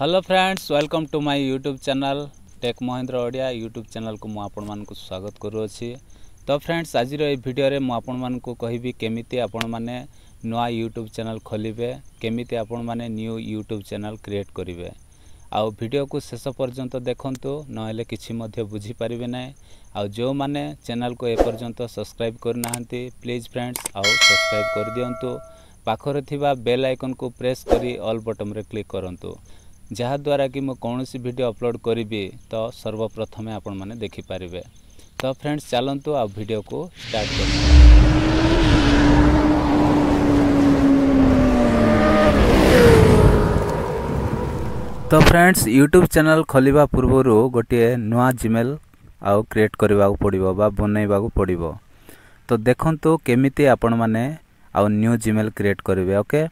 Hello friends welcome to my YouTube channel tech Mahendra Odia YouTube ଚ୍ୟାନେଲ୍କୁ ମୁଁ ଆପଣମାନଙ୍କୁ ସ୍ୱାଗତ କରୁଅଛି ତ ଫ୍ରେଣ୍ଡସ୍ ଆଜିର ଏହି ଭିଡ଼ିଓରେ ମୁଁ ଆପଣମାନଙ୍କୁ କହିବି କେମିତି ଆପଣମାନେ ନୂଆ ୟୁଟ୍ୟୁବ୍ ଚ୍ୟାନେଲ୍ ଖୋଲିବେ କେମିତି ଆପଣମାନେ ନ୍ୟୁ ୟୁଟ୍ୟୁବ୍ ଚ୍ୟାନେଲ୍ କ୍ରିଏଟ୍ କରିବେ ଆଉ ଭିଡ଼ିଓକୁ ଶେଷ ପର୍ଯ୍ୟନ୍ତ ଦେଖନ୍ତୁ ନହେଲେ କିଛି ମଧ୍ୟ ବୁଝିପାରିବେ ନାହିଁ ଆଉ ଯେଉଁମାନେ ଚ୍ୟାନେଲ୍କୁ ଏପର୍ଯ୍ୟନ୍ତ ସବସ୍କ୍ରାଇବ୍ କରିନାହାନ୍ତି ପ୍ଲିଜ୍ ଫ୍ରେଣ୍ଡସ୍ ଆଉ ସବସ୍କ୍ରାଇବ୍ କରିଦିଅନ୍ତୁ ପାଖରେ ଥିବା ବେଲ୍ ଆଇକନ୍କୁ ପ୍ରେସ୍ କରି ଅଲ୍ ବଟମ୍ରେ କ୍ଲିକ୍ କରନ୍ତୁ ଯାହାଦ୍ୱାରା କି ମୁଁ କୌଣସି ଭିଡ଼ିଓ ଅପଲୋଡ଼ କରିବି ତ ସର୍ବପ୍ରଥମେ ଆପଣମାନେ ଦେଖିପାରିବେ ତ ଫ୍ରେଣ୍ଡସ୍ ଚାଲନ୍ତୁ ଆଉ ଭିଡ଼ିଓକୁ ଷ୍ଟାର୍ଟ କରିବା ତ ଫ୍ରେଣ୍ଡସ୍ ୟୁଟ୍ୟୁବ୍ ଚ୍ୟାନେଲ୍ ଖୋଲିବା ପୂର୍ବରୁ ଗୋଟିଏ ନୂଆ ଜିମେଲ୍ ଆଉ କ୍ରିଏଟ୍ କରିବାକୁ ପଡ଼ିବ ବା ବନେଇବାକୁ ପଡ଼ିବ ତ ଦେଖନ୍ତୁ କେମିତି ଆପଣମାନେ ଆଉ ନ୍ୟୁ ଜିମେଲ୍ କ୍ରିଏଟ୍ କରିବେ ଓକେ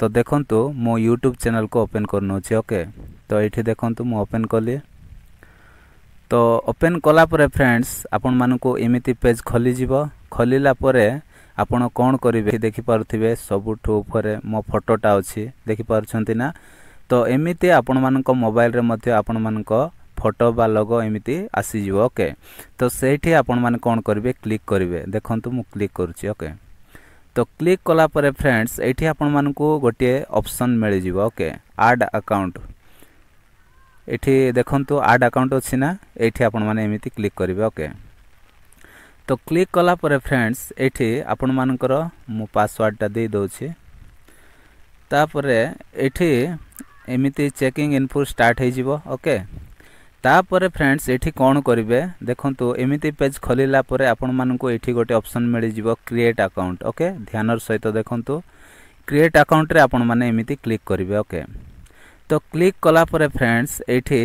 ତ ଦେଖନ୍ତୁ ମୁଁ ୟୁଟ୍ୟୁବ୍ ଚ୍ୟାନେଲ୍କୁ ଓପେନ୍ କରିନେଉଛି ଓକେ ତ ଏଇଠି ଦେଖନ୍ତୁ ମୁଁ ଓପେନ୍ କଲି ତ ଓପେନ୍ କଲା ପରେ ଫ୍ରେଣ୍ଡସ୍ ଆପଣମାନଙ୍କୁ ଏମିତି ପେଜ୍ ଖୋଲିଯିବ ଖୋଲିଲା ପରେ ଆପଣ କ'ଣ କରିବେ ଦେଖିପାରୁଥିବେ ସବୁଠୁ ଉପରେ ମୋ ଫଟୋଟା ଅଛି ଦେଖିପାରୁଛନ୍ତି ନା ତ ଏମିତି ଆପଣମାନଙ୍କ ମୋବାଇଲରେ ମଧ୍ୟ ଆପଣମାନଙ୍କ ଫଟୋ ବା ଲୋଗୋ ଏମିତି ଆସିଯିବ ଓକେ ତ ସେଇଠି ଆପଣମାନେ କ'ଣ କରିବେ କ୍ଲିକ୍ କରିବେ ଦେଖନ୍ତୁ ମୁଁ କ୍ଲିକ୍ କରୁଛି ଓକେ तो क्लिक कला फ्रेंड्स ये आपण मानक गोटे अपसन मिल जाव ओके आड आकाउंट ये देखो आड आकाउंट अच्छी ना ये आपण मैंने क्लिक करेंगे ओके तो क्लिक कला फ्रेंड्स ये आपण मानकर मु पासवर्डटा देदे तापर ये एमती checking info start okay okay? ତାପରେ ଫ୍ରେଣ୍ଡସ୍ ଏଠି କ'ଣ କରିବେ ଦେଖନ୍ତୁ ଏମିତି ପେଜ୍ ଖୋଲିଲା ପରେ ଆପଣମାନଙ୍କୁ ଏଠି ଗୋଟେ ଅପସନ୍ ମିଳିଯିବ କ୍ରିଏଟ୍ ଆକାଉଣ୍ଟ ଓକେ ଧ୍ୟାନର ସହିତ ଦେଖନ୍ତୁ କ୍ରିଏଟ୍ ଆକାଉଣ୍ଟରେ ଆପଣମାନେ ଏମିତି କ୍ଲିକ୍ କରିବେ ଓକେ ତ କ୍ଲିକ୍ କଲା ପରେ ଫ୍ରେଣ୍ଡସ୍ ଏଠି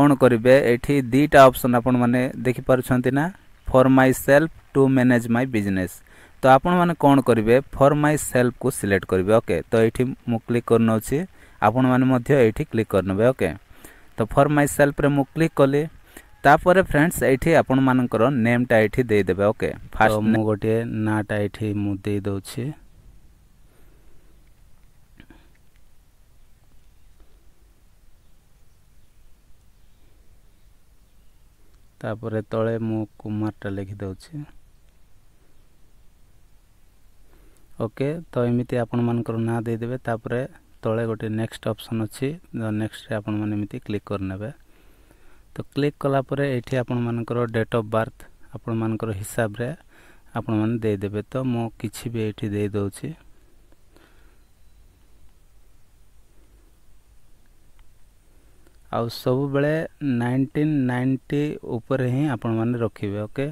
କ'ଣ କରିବେ ଏଠି ଦୁଇଟା ଅପସନ୍ ଆପଣମାନେ ଦେଖିପାରୁଛନ୍ତି ନା for myself to manage my business ତ ଆପଣମାନେ କ'ଣ କରିବେ ଫର୍ ମାଇ ସେଲ୍ଫକୁ ସିଲେକ୍ଟ କରିବେ ଓକେ ତ ଏଇଠି ମୁଁ କ୍ଲିକ୍ କରିନେଉଛି ଆପଣମାନେ ମଧ୍ୟ ଏଇଠି କ୍ଲିକ୍ କରିନେବେ ଓକେ তো ଫର୍ ମାଇ ସେଲ୍ଫରେ ମୁଁ କ୍ଲିକ୍ କଲି ତାପରେ ଫ୍ରେଣ୍ଡସ୍ ଏଇଠି ଆପଣମାନଙ୍କର ନେମ୍ଟା ଏଇଠି ଦେଇଦେବେ ଓକେ ଫାର୍ଷ୍ଟ ମୁଁ ଗୋଟିଏ ନାଁଟା ଏଇଠି ମୁଁ ଦେଇଦେଉଛି ତାପରେ ତଳେ ମୁଁ କୁମାରଟା ଲେଖିଦେଉଛି ଓକେ ତ ଏମିତି ଆପଣମାନଙ୍କର ନାଁ ଦେଇଦେବେ ତାପରେ ତଳେ ଗୋଟେ ନେକ୍ସଟ ଅପସନ୍ ଅଛି ନେକ୍ସଟରେ ଆପଣମାନେ ଏମିତି କ୍ଲିକ୍ କରିନେବେ ତ କ୍ଲିକ୍ କଲା ପରେ ଏଇଠି ଆପଣମାନଙ୍କର ଡେଟ୍ ଅଫ୍ ବାର୍ଥ ଆପଣମାନଙ୍କର ହିସାବରେ ଆପଣମାନେ ଦେଇଦେବେ ତ ମୁଁ କିଛି ବି ଏଇଠି ଦେଇଦେଉଛି ଆଉ ସବୁବେଳେ ନାଇନଟିନ୍ ନାଇଣ୍ଟି ଉପରେ ହିଁ ଆପଣମାନେ ରଖିବେ ଓକେ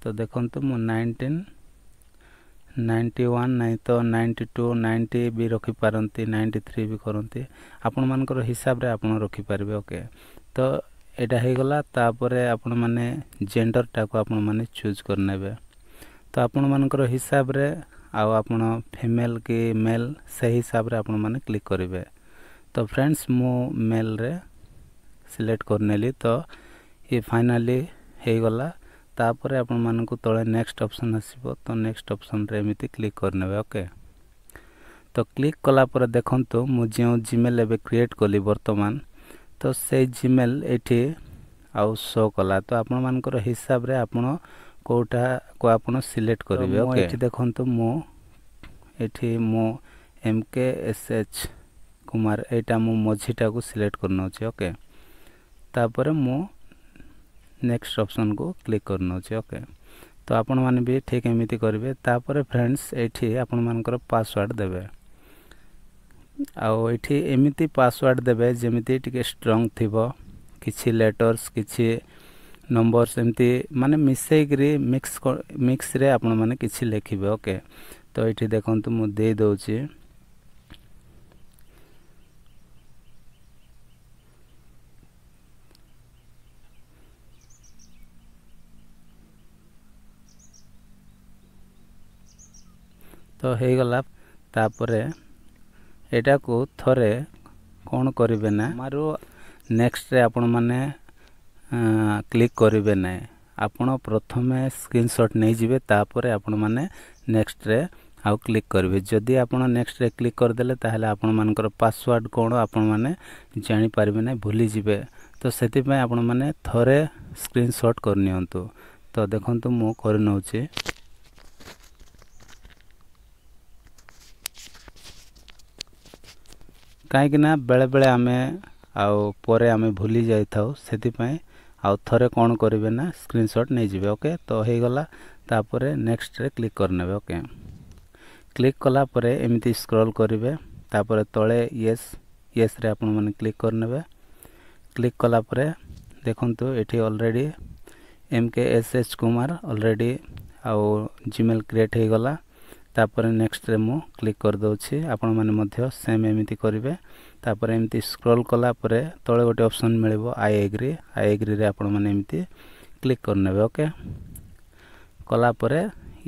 ତ ଦେଖନ୍ତୁ ମୁଁ ନାଇନଟିନ୍ ନାଇଣ୍ଟି ୱାନ୍ ନାହିଁ ତ ନାଇଣ୍ଟି ଟୁ ନାଇଣ୍ଟି ବି ରଖିପାରନ୍ତି ନାଇଣ୍ଟି ଥ୍ରୀ ବି କରନ୍ତି ଆପଣମାନଙ୍କର ହିସାବରେ ଆପଣ ରଖିପାରିବେ ଓକେ ତ ଏଇଟା ହେଇଗଲା ତାପରେ ଆପଣମାନେ ଜେଣ୍ଡରଟାକୁ ଆପଣମାନେ ଚୁଜ୍ କରିନେବେ ତ ଆପଣମାନଙ୍କର ହିସାବରେ ଆଉ ଆପଣ ଫିମେଲ୍ କି ମେଲ୍ ସେହି ହିସାବରେ ଆପଣମାନେ କ୍ଲିକ୍ କରିବେ ତ ଫ୍ରେଣ୍ଡସ୍ ମୁଁ ମେଲ୍ରେ ସିଲେକ୍ଟ କରିନେଲି ତ ଇଏ ଫାଇନାଲି ହେଇଗଲା ତାପରେ ଆପଣମାନଙ୍କୁ ତଳେ ନେକ୍ସଟ ଅପସନ୍ ଆସିବ ତ ନେକ୍ସଟ ଅପସନ୍ରେ ଏମିତି କ୍ଲିକ୍ କରିନେବେ ଓକେ ତ କ୍ଲିକ୍ କଲା ପରେ ଦେଖନ୍ତୁ ମୁଁ ଯେଉଁ ଜିମେଲ୍ ଏବେ କ୍ରିଏଟ୍ କଲି ବର୍ତ୍ତମାନ ତ ସେଇ ଜିମେଲ୍ ଏଠି ଆଉ ଶୋ କଲା ତ ଆପଣମାନଙ୍କର ହିସାବରେ ଆପଣ କେଉଁଟାକୁ ଆପଣ ସିଲେକ୍ଟ କରିବେ ଓକେ ଏଠି ଦେଖନ୍ତୁ ମୁଁ ଏଠି ମୁଁ M K S H Kumar ଏଇଟା ମୁଁ ମଝିଟାକୁ ସିଲେକ୍ଟ କରିନେଉଛି ଓକେ ତାପରେ ମୁଁ ନେକ୍ସଟ ଅପସନକୁ କ୍ଲିକ୍ କରିନେଉଛି ଓକେ ତ ଆପଣମାନେ ବି ଠିକ୍ ଏମିତି କରିବେ ତାପରେ ଫ୍ରେଣ୍ଡସ୍ ଏଠି ଆପଣମାନଙ୍କର ପାସୱାର୍ଡ଼ ଦେବେ ଆଉ ଏଠି ଏମିତି ପାସୱାର୍ଡ଼ ଦେବେ ଯେମିତି ଟିକେ ଷ୍ଟ୍ରଙ୍ଗ ଥିବ କିଛି ଲେଟର୍ସ କିଛି ନମ୍ବର୍ସ ଏମିତି ମାନେ ମିଶାଇକିରି ମିକ୍ସ ମିକ୍ସରେ ଆପଣମାନେ କିଛି ଲେଖିବେ ଓକେ ତ ଏଠି ଦେଖନ୍ତୁ ମୁଁ ଦେଇଦେଉଛି ତ ହେଇଗଲା ତାପରେ ଏଇଟାକୁ ଥରେ କ'ଣ କରିବେ ନା ଆମର ନେକ୍ସଟରେ ଆପଣମାନେ କ୍ଲିକ୍ କରିବେ ନାହିଁ ଆପଣ ପ୍ରଥମେ ସ୍କ୍ରିନ୍ସଟ୍ ନେଇଯିବେ ତାପରେ ଆପଣମାନେ ନେକ୍ସଟରେ ଆଉ କ୍ଲିକ୍ କରିବେ ଯଦି ଆପଣ ନେକ୍ସଟରେ କ୍ଲିକ୍ କରିଦେଲେ ତାହେଲେ ଆପଣମାନଙ୍କର ପାସୱାର୍ଡ଼ କ'ଣ ଆପଣମାନେ ଜାଣିପାରିବେ ନାହିଁ ଭୁଲିଯିବେ ତ ସେଥିପାଇଁ ଆପଣମାନେ ଥରେ ସ୍କ୍ରିନ୍ସଟ୍ କରିନିଅନ୍ତୁ ତ ଦେଖନ୍ତୁ ମୁଁ କରିନେଉଛି कहीं बेले बेले आम आम भूली जाइ से आउ थे कौन करेंगे ना स्क्रीनशट नहीं जी ओके तो होगला नेक्स्ट रे क्लिक करे ओके क्लिक कलापर एमती स्क्रल करेंगे तले येस रे आप क्लिक करने क्लिक कलापर देखु ये already M K S H Kumar already आउ जिमेल क्रिएट होगला ତାପରେ ନେକ୍ସଟରେ ମୁଁ କ୍ଲିକ୍ କରିଦେଉଛି ଆପଣମାନେ ମଧ୍ୟ ସେମ୍ ଏମିତି କରିବେ ତାପରେ ଏମିତି ସ୍କ୍ରୋଲ୍ କଲା ପରେ ତଳେ ଗୋଟେ ଅପସନ୍ ମିଳିବ ଆଇ ଏଗ୍ରି ଆଇ ଏଗ୍ରିରେ ଆପଣମାନେ ଏମିତି କ୍ଲିକ୍ କରିନେବେ ଓକେ କଲା ପରେ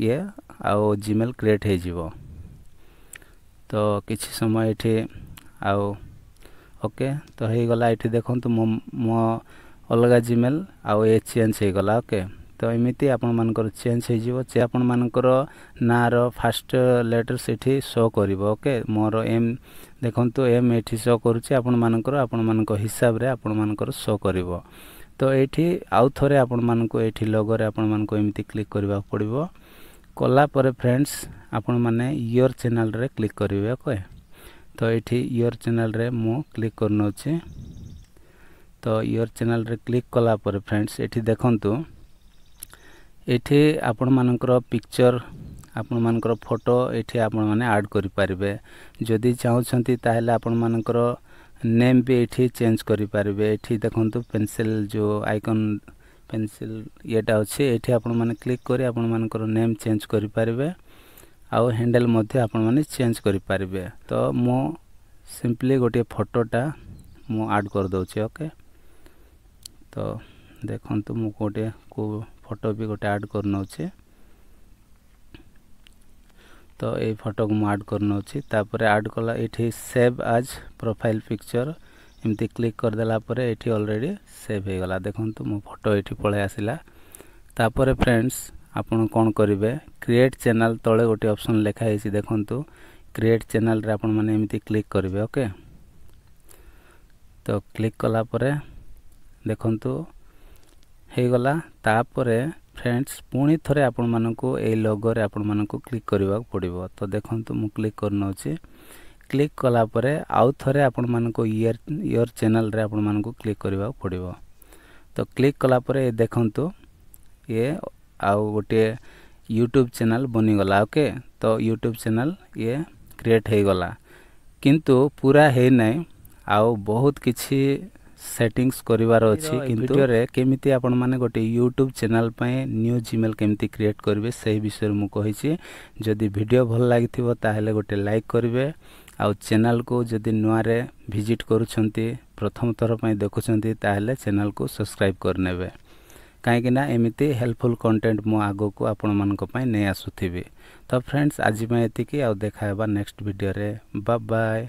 ଇଏ ଆଉ ଜିମେଲ୍ କ୍ରିଏଟ୍ ହୋଇଯିବ ତ କିଛି ସମୟ ଏଠି ଆଉ ଓକେ ତ ହୋଇଗଲା ଏଠି ଦେଖନ୍ତୁ ମୋ ମୋ ଅଲଗା ଜିମେଲ୍ ଆଉ ଏ ଚେଞ୍ଜ ହୋଇଗଲା ଓକେ ତ ଏମିତି ଆପଣମାନଙ୍କର ଚେଞ୍ଜ ହେଇଯିବ ଯେ ଆପଣମାନଙ୍କର ନାଁର ଫାଷ୍ଟ ଲେଟର୍ ସେଠି ଶୋ କରିବ ଓକେ ମୋର ଏମ୍ ଦେଖନ୍ତୁ ଏମ୍ ଏଠି ଶୋ କରୁଛି ଆପଣମାନଙ୍କର ଆପଣମାନଙ୍କ ହିସାବରେ ଆପଣମାନଙ୍କର ଶୋ କରିବ ତ ଏଇଠି ଆଉ ଥରେ ଆପଣମାନଙ୍କୁ ଏଇଠି ଲଗରେ ଆପଣମାନଙ୍କୁ ଏମିତି କ୍ଲିକ୍ କରିବାକୁ ପଡ଼ିବ କଲା ପରେ ଫ୍ରେଣ୍ଡସ୍ ଆପଣମାନେ ଇୟର୍ ଚ୍ୟାନେଲ୍ରେ କ୍ଲିକ୍ କରିବେ ଓକେ ତ ଏଇଠି ଇୟର୍ ଚ୍ୟାନେଲ୍ରେ ମୁଁ କ୍ଲିକ୍ କରିନେଉଛି ତ ଇୟର୍ ଚ୍ୟାନେଲ୍ରେ କ୍ଲିକ୍ କଲା ପରେ ଫ୍ରେଣ୍ଡସ୍ ଏଠି ଦେଖନ୍ତୁ ଏଠି ଆପଣମାନଙ୍କର ପିକ୍ଚର୍ ଆପଣମାନଙ୍କର ଫଟୋ ଏଠି ଆପଣମାନେ ଆଡ଼୍ କରିପାରିବେ ଯଦି ଚାହୁଁଛନ୍ତି ତାହେଲେ ଆପଣମାନଙ୍କର ନେମ୍ ବି ଏଠି ଚେଞ୍ଜ କରିପାରିବେ ଏଠି ଦେଖନ୍ତୁ ପେନସିଲ୍ ଯେଉଁ ଆଇକନ୍ ପେନସିଲ୍ ଇଏଟା ଅଛି ଏଠି ଆପଣମାନେ କ୍ଲିକ୍ କରି ଆପଣମାନଙ୍କର ନେମ୍ ଚେଞ୍ଜ କରିପାରିବେ ଆଉ ହ୍ୟାଣ୍ଡେଲ୍ ମଧ୍ୟ ଆପଣମାନେ ଚେଞ୍ଜ କରିପାରିବେ ତ ମୁଁ ସିମ୍ପଲି ଗୋଟିଏ ଫଟୋଟା ମୁଁ ଆଡ଼୍ କରିଦେଉଛି ଓକେ ତ ଦେଖନ୍ତୁ ମୁଁ ଗୋଟିଏ କେଉଁ ଫଟୋ ବି ଗୋଟେ ଆଡ଼୍ କରିନେଉଛେ ତ ଏଇ ଫଟୋକୁ ମୁଁ ଆଡ଼୍ କରିନେଉଛି ତାପରେ ଆଡ଼୍ କଲା ଏଇଠି ସେଭ୍ ଆଜ୍ ପ୍ରୋଫାଇଲ୍ ପିକ୍ଚର୍ ଏମିତି କ୍ଲିକ୍ କରିଦେଲା ପରେ ଏଇଠି ଅଲରେଡ଼ି ସେଭ୍ ହୋଇଗଲା ଦେଖନ୍ତୁ ମୋ ଫଟୋ ଏଇଠି ପଳାଇ ଆସିଲା ତାପରେ ଫ୍ରେଣ୍ଡସ୍ ଆପଣ କ'ଣ କରିବେ କ୍ରିଏଟ୍ ଚ୍ୟାନେଲ୍ ତଳେ ଗୋଟେ ଅପସନ୍ ଲେଖା ହେଇଛି ଦେଖନ୍ତୁ କ୍ରିଏଟ୍ ଚ୍ୟାନେଲ୍ରେ ଆପଣମାନେ ଏମିତି କ୍ଲିକ୍ କରିବେ ଓକେ ତ କ୍ଲିକ୍ କଲା ପରେ ଦେଖନ୍ତୁ ହେଇଗଲା ତାପରେ ଫ୍ରେଣ୍ଡସ୍ ପୁଣି ଥରେ ଆପଣମାନଙ୍କୁ ଏଇ ଲଗୋରେ ଆପଣମାନଙ୍କୁ କ୍ଲିକ୍ କରିବାକୁ ପଡ଼ିବ ତ ଦେଖନ୍ତୁ ମୁଁ କ୍ଲିକ୍ କରିନେଉଛି କ୍ଲିକ୍ କଲାପରେ ଆଉ ଥରେ ଆପଣମାନଙ୍କୁ ଇୟର୍ ଇୟର୍ ଚ୍ୟାନେଲ୍ରେ ଆପଣମାନଙ୍କୁ କ୍ଲିକ୍ କରିବାକୁ ପଡ଼ିବ ତ କ୍ଲିକ୍ କଲାପରେ ଦେଖନ୍ତୁ ଇଏ ଆଉ ଗୋଟିଏ ୟୁଟ୍ୟୁବ୍ ଚ୍ୟାନେଲ୍ ବନିଗଲା ଓକେ ତ ୟୁଟ୍ୟୁବ୍ ଚ୍ୟାନେଲ୍ ଇଏ କ୍ରିଏଟ୍ ହୋଇଗଲା କିନ୍ତୁ ପୁରା ହେଇନାହିଁ ଆଉ ବହୁତ କିଛି সেটিংস করবার অছি কিন্তু ভিডিওরে কেমিতি আপন মানে গোটে ইউটিউব চ্যানেল পাই নিউ জিমেল কেমিতি ক্রিয়েট করবে সেই বিষয়ে মু কইছি যদি ভিডিও ভাল লাগিথিব তাহলে গোটে লাইক করবে ଆଉ ଚ୍ୟାନେଲ୍କୁ ଯଦି ନୂଆରେ ଭିଜିଟ୍ କରୁଛନ୍ତି ପ୍ରଥମ ଥର ପାଇଁ ଦେଖୁଛନ୍ତି ତାହେଲେ ଚ୍ୟାନେଲ୍କୁ ସବସ୍କ୍ରାଇବ୍ କରିନେବେ କାହିଁକିନା ଏମିତି ହେଲ୍ପଫୁଲ୍ କଣ୍ଟେଣ୍ଟ ମୁଁ ଆଗକୁ ଆପଣମାନଙ୍କ ପାଇଁ ନେଇ ଆସୁଥିବି ତ ଫ୍ରେଣ୍ଡସ୍ ଆଜି ପାଇଁ ଏତିକି ଆଉ ଦେଖା ହେବା ନେକ୍ସଟ ଭିଡ଼ିଓରେ ବାଏ